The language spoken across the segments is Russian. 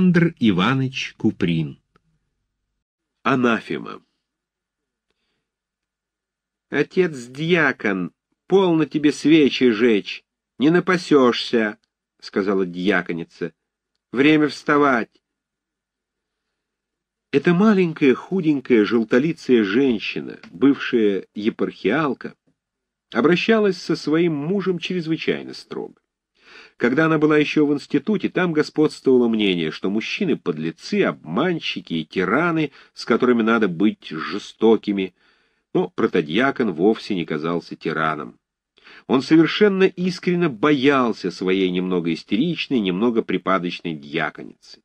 Александр Иванович Куприн. Анафема. Отец-дьякон, полно тебе свечи жечь, не напасешься, — сказала дьяконица. Время вставать. Эта маленькая, худенькая, желтолицая женщина, бывшая епархиалка, обращалась со своим мужем чрезвычайно строго. Когда она была еще в институте, там господствовало мнение, что мужчины — подлецы, обманщики и тираны, с которыми надо быть жестокими. Но протодьякон вовсе не казался тираном. Он совершенно искренне боялся своей немного истеричной, немного припадочной дьяконицы.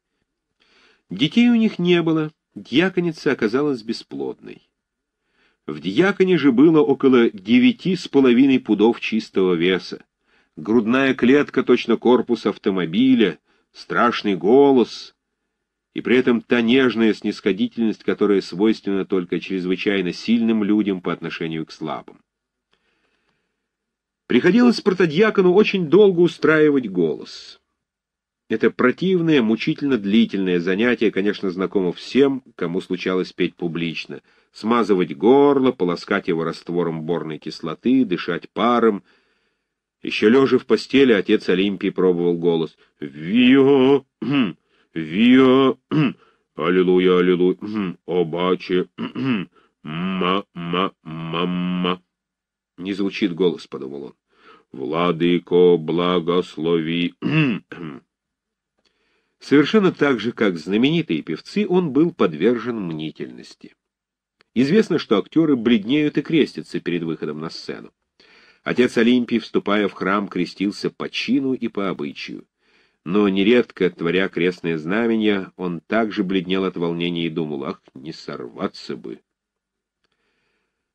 Детей у них не было, дьяконица оказалась бесплодной. В дьяконе же было около девяти с половиной пудов чистого веса грудная клетка точно корпус автомобиля, страшный голос, и при этом та нежная снисходительность, которая свойственна только чрезвычайно сильным людям по отношению к слабым. Приходилось протодьякону очень долго устраивать голос. Это противное, мучительно длительное занятие, конечно, знакомо всем, кому случалось петь публично. Смазывать горло, полоскать его раствором борной кислоты, дышать паром — еще лежа в постели, отец Олимпий пробовал голос. «Вио! Хм! Вио! Хм! Аллилуйя, аллилуйя! Хм! Обаче! Ма-ма-мама!» ма, ма. не звучит голос», — подумал он. «Владыко, благослови!» Совершенно так же, как знаменитые певцы, он был подвержен мнительности. Известно, что актеры бледнеют и крестятся перед выходом на сцену. Отец Олимпий, вступая в храм, крестился по чину и по обычаю. Но нередко, творя крестное знамение, он также бледнел от волнения и думал, ах, не сорваться бы.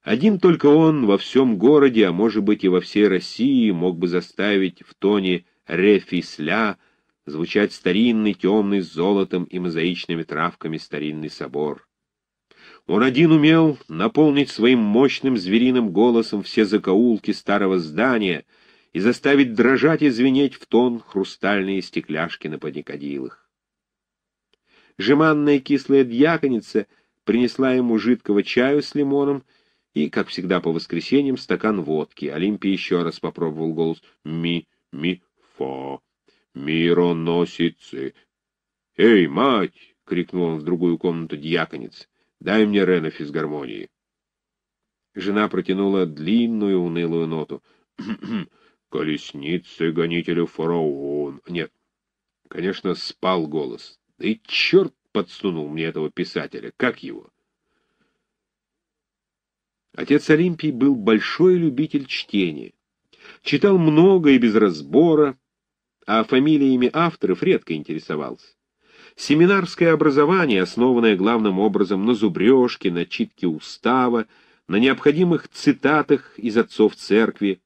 Один только он во всем городе, а может быть и во всей России, мог бы заставить в тоне рефисля звучать старинный, темный, с золотом и мозаичными травками старинный собор. Он один умел наполнить своим мощным звериным голосом все закоулки старого здания и заставить дрожать и звенеть в тон хрустальные стекляшки на паникадилах. Жеманная кислая дьяконица принесла ему жидкого чаю с лимоном и, как всегда по воскресеньям, стакан водки. Олимпий еще раз попробовал голос «ми-ми-фо». «Мироносицы!» «Эй, мать!» — крикнул он в другую комнату дьяконицы. Дай мне Рена физгармонии. Жена протянула длинную унылую ноту. «Колесницы гонителю фараон...» Нет, конечно, спал голос. Да и черт подсунул мне этого писателя. Как его? Отец Олимпий был большой любитель чтения. Читал много и без разбора, а фамилиями авторов редко интересовался. Семинарское образование, основанное главным образом на зубрежке, на читке устава, на необходимых цитатах из отцов церкви,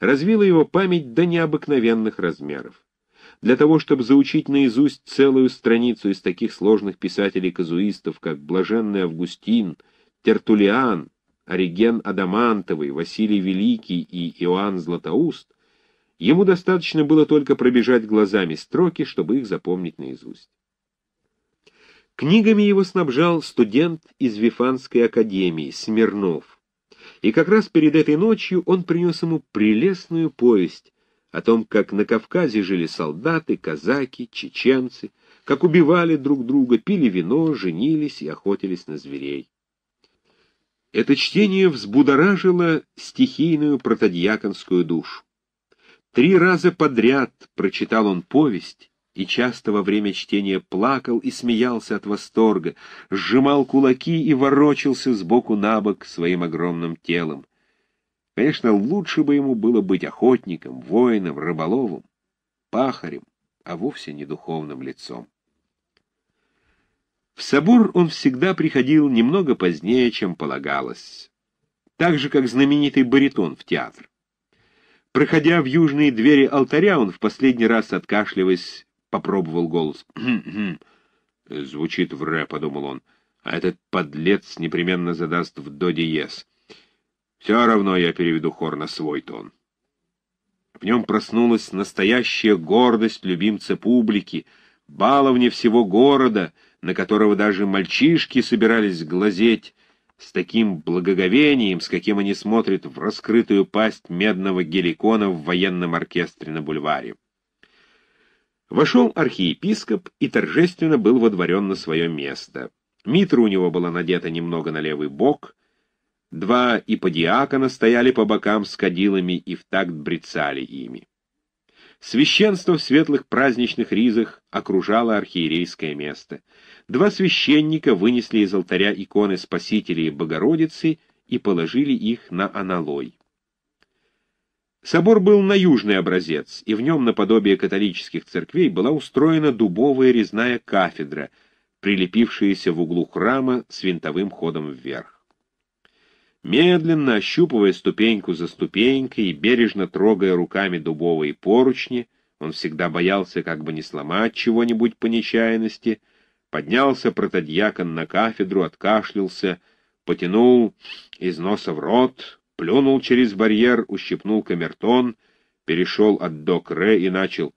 развило его память до необыкновенных размеров. Для того, чтобы заучить наизусть целую страницу из таких сложных писателей-казуистов, как Блаженный Августин, Тертулиан, Ориген Адамантовый, Василий Великий и Иоанн Златоуст, ему достаточно было только пробежать глазами строки, чтобы их запомнить наизусть. Книгами его снабжал студент из Вифанской академии Смирнов. И как раз перед этой ночью он принес ему прелестную повесть о том, как на Кавказе жили солдаты, казаки, чеченцы, как убивали друг друга, пили вино, женились и охотились на зверей. Это чтение взбудоражило стихийную протодьяконскую душу. Три раза подряд прочитал он повесть, и часто во время чтения плакал и смеялся от восторга, сжимал кулаки и ворочался сбоку на бок своим огромным телом. Конечно, лучше бы ему было быть охотником, воином, рыболовом, пахарем, а вовсе не духовным лицом. В собор он всегда приходил немного позднее, чем полагалось, так же, как знаменитый баритон в театр. Проходя в южные двери алтаря, он в последний раз, откашливаясь, попробовал голос. Звучит в ре, подумал он. А этот подлец непременно задаст в до диез. Все равно я переведу хор на свой тон. В нем проснулась настоящая гордость любимца публики, баловни всего города, на которого даже мальчишки собирались глазеть с таким благоговением, с каким они смотрят в раскрытую пасть медного геликона в военном оркестре на бульваре. Вошел архиепископ и торжественно был водворен на свое место. Митра у него была надета немного на левый бок, два иподиакона стояли по бокам с кадилами и в такт брецали ими. Священство в светлых праздничных ризах окружало архиерейское место. Два священника вынесли из алтаря иконы Спасителя и Богородицы и положили их на аналой. Собор был на южный образец, и в нем, наподобие католических церквей, была устроена дубовая резная кафедра, прилепившаяся в углу храма с винтовым ходом вверх. Медленно ощупывая ступеньку за ступенькой и бережно трогая руками дубовые поручни, он всегда боялся как бы не сломать чего-нибудь по нечаянности, поднялся протодьякон на кафедру, откашлялся, потянул из носа в рот, плюнул через барьер, ущипнул камертон, перешел от док-ре и начал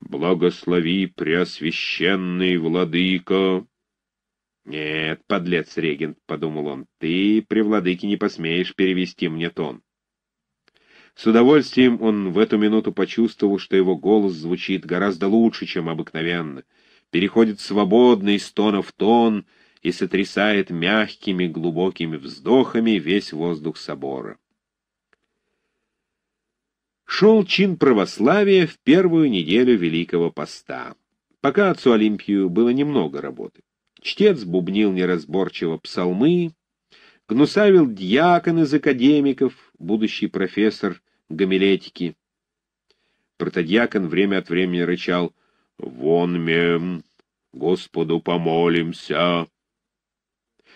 «Благослови, преосвященный владыка. «Нет, подлец регент», — подумал он, — «ты при владыке не посмеешь перевести мне тон». С удовольствием он в эту минуту почувствовал, что его голос звучит гораздо лучше, чем обыкновенно, переходит свободный с тона в тон — и сотрясает мягкими глубокими вздохами весь воздух собора. Шел чин православия в первую неделю Великого Поста. Пока отцу Олимпию было немного работы. Чтец бубнил неразборчиво псалмы, гнусавил дьякон из академиков, будущий профессор гомилетики. Протодьякон время от времени рычал «Вон мем, Господу помолимся!»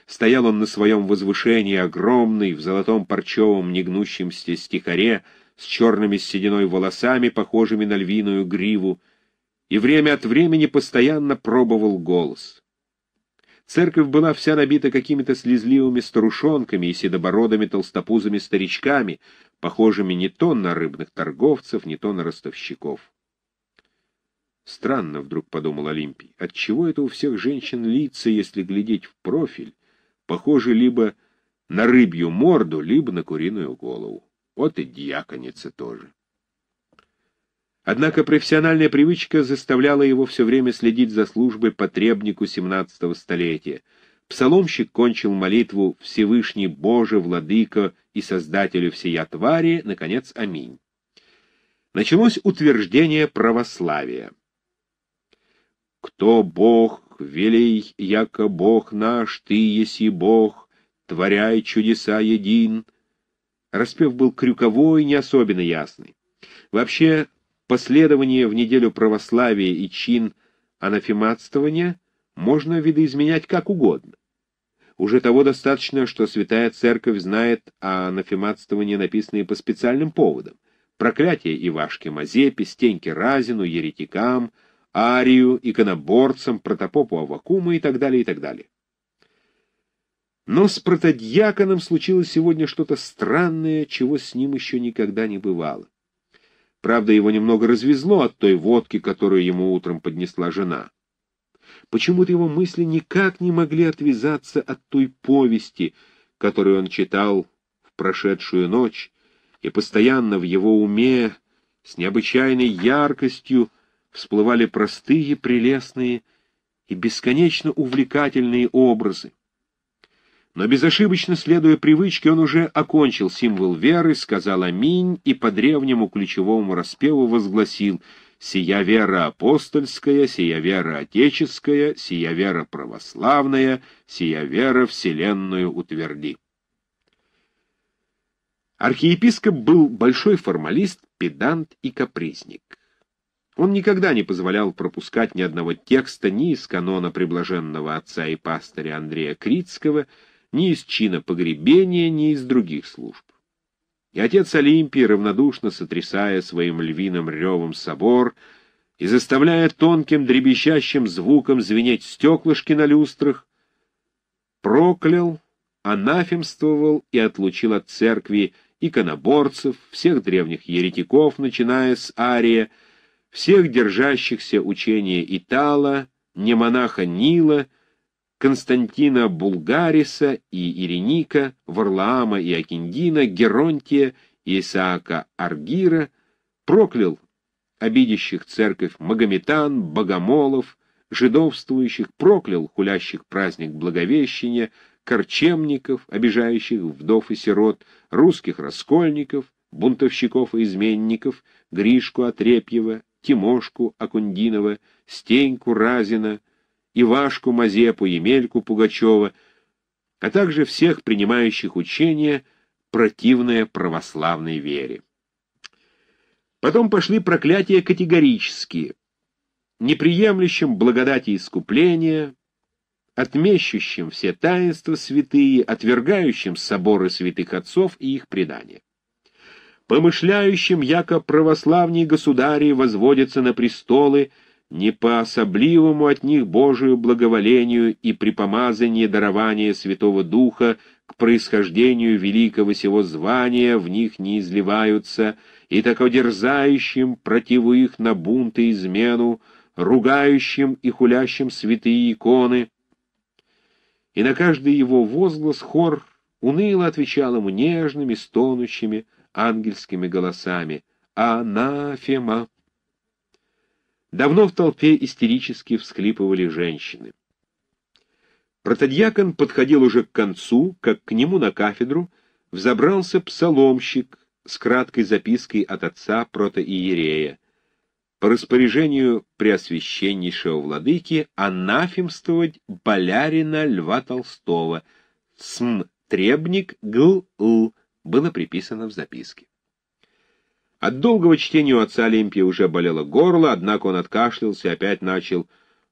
Стоял он на своем возвышении, огромный, в золотом парчевом негнущемся стихаре, с черными сединой волосами, похожими на львиную гриву, и время от времени постоянно пробовал голос. Церковь была вся набита какими-то слезливыми старушонками и седобородыми толстопузыми старичками, похожими не то на рыбных торговцев, не то на ростовщиков. Странно, вдруг подумал Олимпий, отчего это у всех женщин лица, если глядеть в профиль, похожи либо на рыбью морду, либо на куриную голову. Вот и дьяконица тоже. Однако профессиональная привычка заставляла его все время следить за службой потребнику XVII столетия. Псаломщик кончил молитву «Всевышний Боже, Владыка и Создателю всея твари», наконец, аминь. Началось утверждение православия. «Кто Бог, велей, яко Бог наш, ты еси Бог, творяй чудеса един. Распев был крюковой, не особенно ясный. Вообще, последование в неделю православия и чин анафематствования можно видоизменять как угодно. Уже того достаточно, что Святая Церковь знает о анафематствовании, написанные по специальным поводам. Проклятие Ивашке Мазепе, Стеньке Разину, еретикам — Арию, иконоборцам, протопопу Авакума и так далее, и так далее. Но с протодьяконом случилось сегодня что-то странное, чего с ним еще никогда не бывало. Правда, его немного развезло от той водки, которую ему утром поднесла жена. Почему-то его мысли никак не могли отвязаться от той повести, которую он читал в прошедшую ночь, и постоянно в его уме с необычайной яркостью всплывали простые, прелестные и бесконечно увлекательные образы. Но безошибочно следуя привычке, он уже окончил символ веры, сказал «Аминь» и по древнему ключевому распеву возгласил «Сия вера апостольская, сия вера отеческая, сия вера православная, сия вера вселенную утверди». Архиепископ был большой формалист, педант и капризник. Он никогда не позволял пропускать ни одного текста ни из канона приблаженного отца и пастыря Андрея Крицкого, ни из чина погребения, ни из других служб. И отец Олимпии, равнодушно сотрясая своим львиным ревом собор и заставляя тонким дребещащим звуком звенеть стеклышки на люстрах, проклял, анафемствовал и отлучил от церкви иконоборцев, всех древних еретиков, начиная с Ария, всех держащихся учения Итала, немонаха Нила, Константина Булгариса и Ириника, Варлаама и Акиндина, Геронтия и Исаака Аргира, проклял обидящих церковь Магометан, Богомолов, жидовствующих, проклял хулящих праздник Благовещения, корчемников, обижающих вдов и сирот, русских раскольников, бунтовщиков и изменников, Гришку Отрепьева, Тимошку Акундинова, Стеньку Разина, Ивашку Мазепу, Емельку Пугачева, а также всех принимающих учение противное православной вере. Потом пошли проклятия категорические, неприемлющим благодати искупления, отмещущим все таинства святые, отвергающим соборы святых отцов и их предания помышляющим, яко православней государи возводятся на престолы, не по особливому от них Божию благоволению и при помазании дарования Святого Духа к происхождению великого сего звания в них не изливаются, и тако дерзающим противу их на бунт и измену, ругающим и хулящим святые иконы. И на каждый его возглас хор уныло отвечал ему нежными, стонущими, ангельскими голосами «Анафема!». Давно в толпе истерически всхлипывали женщины. Протодьякон подходил уже к концу, как к нему на кафедру взобрался псаломщик с краткой запиской от отца протоиерея. По распоряжению преосвященнейшего владыки анафемствовать болярина Льва Толстого, см требник гл, -л было приписано в записке. От долгого чтения у отца Олимпия уже болело горло, однако он откашлялся и опять начал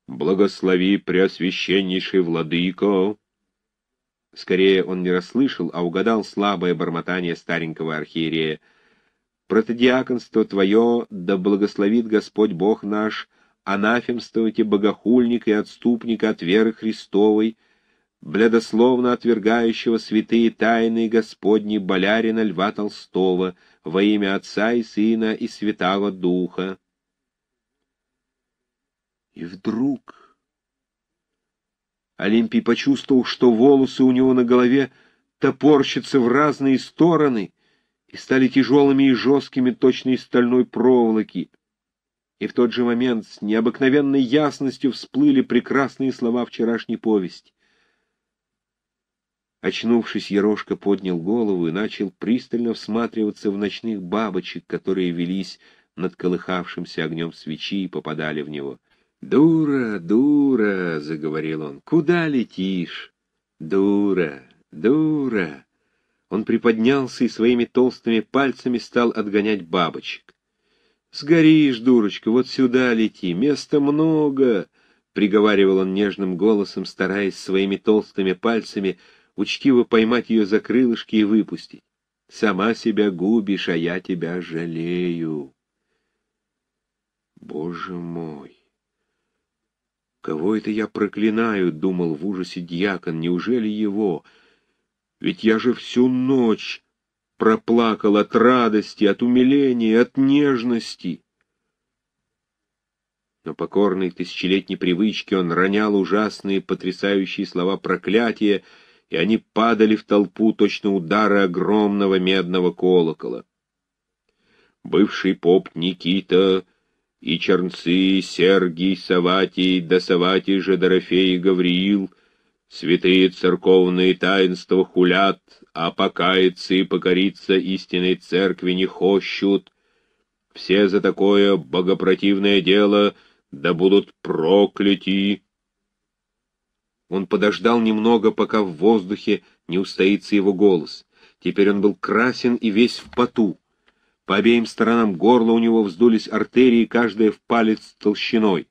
«Благослови, преосвященнейший владыко!» Скорее он не расслышал, а угадал слабое бормотание старенького архиерея. «Протодиаконство твое, да благословит Господь Бог наш, анафемствуйте богохульник и отступник от веры Христовой, — бледословно отвергающего святые тайны Господни болярина Льва Толстого во имя Отца и Сына и святого Духа. И вдруг Олимпий почувствовал, что волосы у него на голове топорщатся в разные стороны и стали тяжелыми и жесткими точно из стальной проволоки. И в тот же момент с необыкновенной ясностью всплыли прекрасные слова вчерашней повести. Очнувшись, Ерошка поднял голову и начал пристально всматриваться в ночных бабочек, которые велись над колыхавшимся огнем свечи и попадали в него. «Дура, дура!» — заговорил он. «Куда летишь? Дура, дура!» Он приподнялся и своими толстыми пальцами стал отгонять бабочек. «Сгоришь, дурочка, вот сюда лети, места много!» — приговаривал он нежным голосом, стараясь своими толстыми пальцами — учтиво поймать ее за крылышки и выпустить. Сама себя губишь, а я тебя жалею. Боже мой! Кого это я проклинаю, — думал в ужасе дьякон, — неужели его? Ведь я же всю ночь проплакал от радости, от умиления, от нежности. Но покорной тысячелетней привычке он ронял ужасные, потрясающие слова проклятия, и они падали в толпу точно удары огромного медного колокола. Бывший поп Никита и чернцы Сергий, Саватий, да Саватий же Дорофей и Гавриил, святые церковные таинства хулят, а покаяться и покориться истинной церкви не хощут, все за такое богопротивное дело да будут прокляти. Он подождал немного, пока в воздухе не устоится его голос. Теперь он был красен и весь в поту. По обеим сторонам горла у него вздулись артерии, каждая в палец толщиной.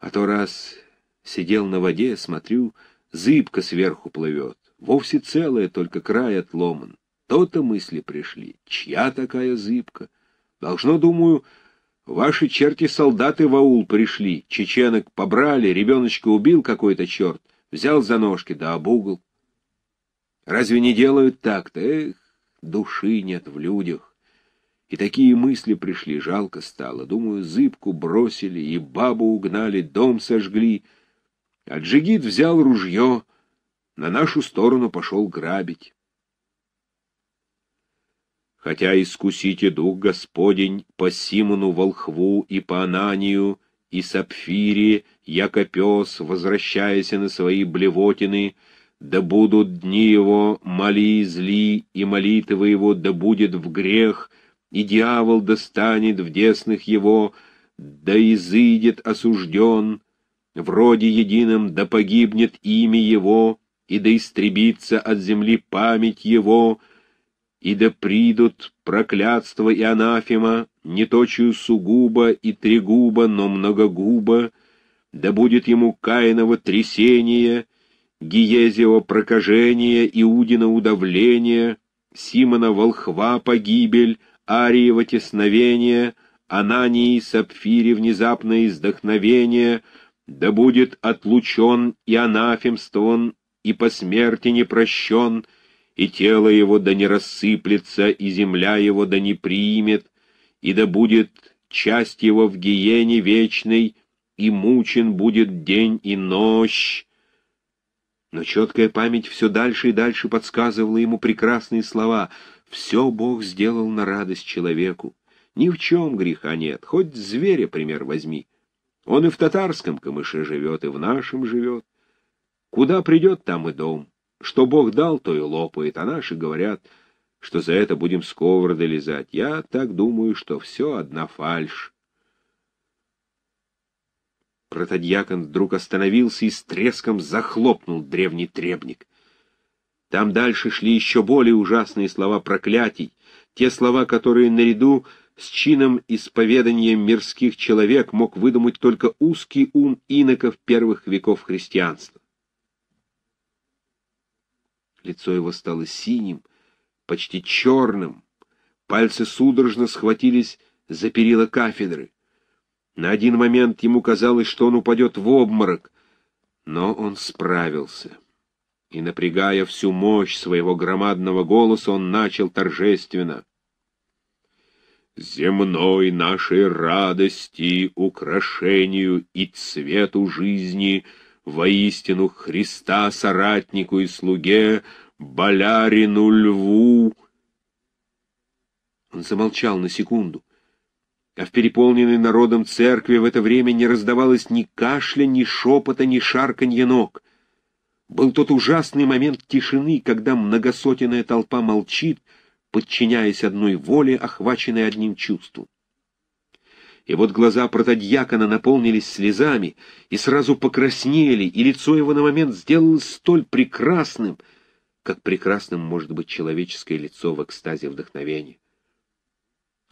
А то раз сидел на воде, смотрю, зыбка сверху плывет. Вовсе целая, только край отломан. То-то мысли пришли. Чья такая зыбка? Должно, думаю, Ваши черти-солдаты в аул пришли, чеченок побрали, ребеночка убил какой-то черт, взял за ножки да обугал. Разве не делают так-то? Эх, души нет в людях. И такие мысли пришли, жалко стало. Думаю, зыбку бросили, и бабу угнали, дом сожгли. А джигит взял ружье, на нашу сторону пошел грабить хотя искусите дух Господень по Симону Волхву и по Ананию и Сапфире, яко пес, возвращаясь на свои блевотины, да будут дни его, моли и зли, и молитва его да будет в грех, и дьявол достанет в десных его, да изыдет осужден, вроде единым да погибнет имя его, и да истребится от земли память его, — и да придут проклятство и анафема, не точию сугубо и трегубо, но многогубо, да будет ему каиного трясение, гиезио прокажение, иудина удавление, Симона волхва погибель, Ариева тесновение, Анании сапфире внезапное издохновение, да будет отлучен и анафемствован, и по смерти не прощен, и тело его да не рассыплется, и земля его да не примет, и да будет часть его в гиене вечной, и мучен будет день и ночь. Но четкая память все дальше и дальше подсказывала ему прекрасные слова. Все Бог сделал на радость человеку. Ни в чем греха нет, хоть зверя, пример, возьми. Он и в татарском камыше живет, и в нашем живет. Куда придет, там и дом. Что Бог дал, то и лопает, а наши говорят, что за это будем сковороды лизать. Я так думаю, что все одна фальшь. Протодьякон вдруг остановился и с треском захлопнул древний требник. Там дальше шли еще более ужасные слова проклятий, те слова, которые наряду с чином исповедания мирских человек мог выдумать только узкий ум иноков первых веков христианства. Лицо его стало синим, почти черным. Пальцы судорожно схватились за перила кафедры. На один момент ему казалось, что он упадет в обморок, но он справился. И, напрягая всю мощь своего громадного голоса, он начал торжественно. «Земной нашей радости, украшению и цвету жизни — воистину Христа соратнику и слуге, болярину льву. Он замолчал на секунду, а в переполненной народом церкви в это время не раздавалось ни кашля, ни шепота, ни шарканья ног. Был тот ужасный момент тишины, когда многосотенная толпа молчит, подчиняясь одной воле, охваченной одним чувством. И вот глаза протодьякона наполнились слезами и сразу покраснели, и лицо его на момент сделалось столь прекрасным, как прекрасным может быть человеческое лицо в экстазе вдохновения.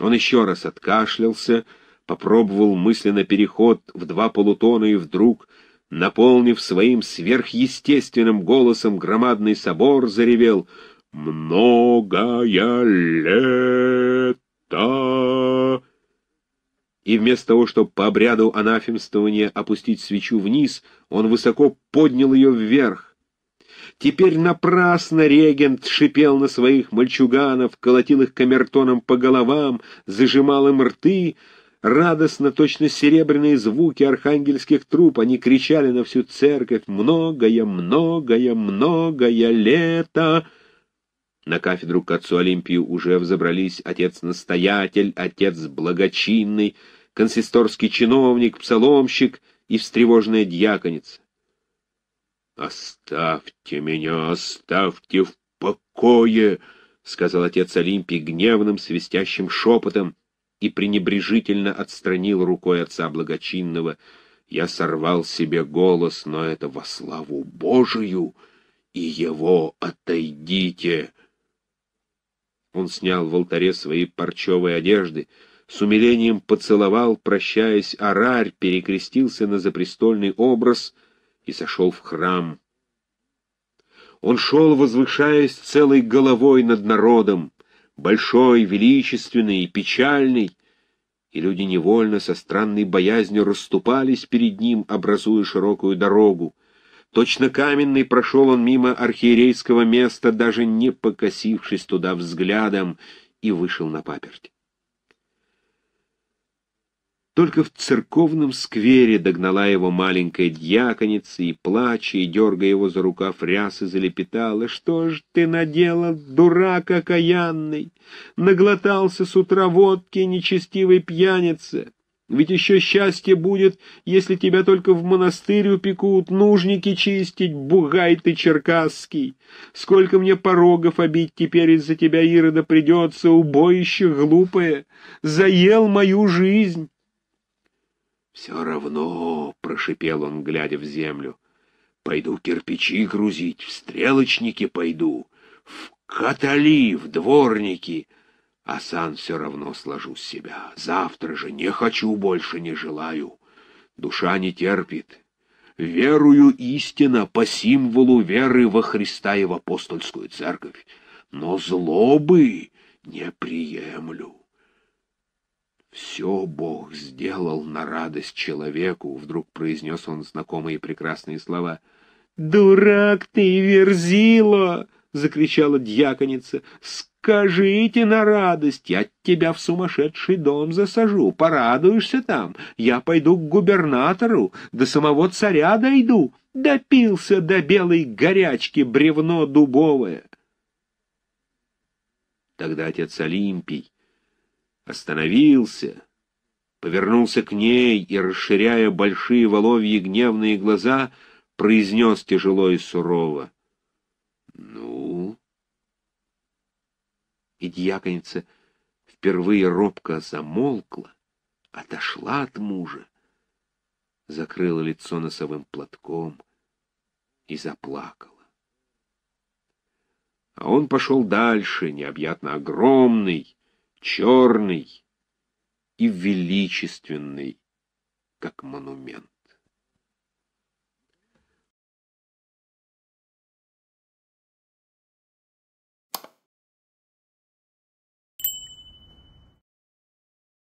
Он еще раз откашлялся, попробовал мысленно переход в два полутона и вдруг, наполнив своим сверхъестественным голосом громадный собор, заревел «Многое лето!» и вместо того, чтобы по обряду анафемствования опустить свечу вниз, он высоко поднял ее вверх. Теперь напрасно регент шипел на своих мальчуганов, колотил их камертоном по головам, зажимал им рты. Радостно, точно серебряные звуки архангельских труб, они кричали на всю церковь «Многое, многое, многое лето!» На кафедру к отцу Олимпию уже взобрались отец-настоятель, отец-благочинный, консисторский чиновник, псаломщик и встревоженная дьяконица. «Оставьте меня, оставьте в покое!» — сказал отец Олимпий гневным свистящим шепотом и пренебрежительно отстранил рукой отца благочинного. «Я сорвал себе голос, но это во славу Божию, и его отойдите!» Он снял в алтаре свои парчевые одежды, с умилением поцеловал, прощаясь, арарь перекрестился на запрестольный образ и сошел в храм. Он шел, возвышаясь целой головой над народом, большой, величественный и печальный, и люди невольно со странной боязнью расступались перед ним, образуя широкую дорогу. Точно каменный прошел он мимо архиерейского места, даже не покосившись туда взглядом, и вышел на паперть. Только в церковном сквере догнала его маленькая дьяконица и, плача, и, дергая его за рукав рясы, залепетала. «Что ж ты наделал, дурак окаянный? Наглотался с утра водки нечестивой пьяницы!» Ведь еще счастье будет, если тебя только в монастырь упекут, нужники чистить, бугай ты черкасский. Сколько мне порогов обить теперь из-за тебя, Ирода, придется, убоище глупое, заел мою жизнь. Все равно, — прошипел он, глядя в землю, — пойду кирпичи грузить, в стрелочники пойду, в катали, в дворники, а сам все равно сложу с себя. Завтра же не хочу, больше не желаю. Душа не терпит. Верую истина по символу веры во Христа и в апостольскую церковь, но злобы не приемлю. «Все Бог сделал на радость человеку», — вдруг произнес он знакомые прекрасные слова. «Дурак ты, верзила!" закричала дьяконица. «Скажите на радость, я тебя в сумасшедший дом засажу, порадуешься там, я пойду к губернатору, до самого царя дойду, допился до белой горячки бревно дубовое». Тогда отец Олимпий остановился, повернулся к ней и, расширяя большие воловьи гневные глаза, произнес тяжело и сурово. — Ну, и дьяконица впервые робко замолкла, отошла от мужа, закрыла лицо носовым платком и заплакала. А он пошел дальше, необъятно огромный, черный и величественный, как монумент.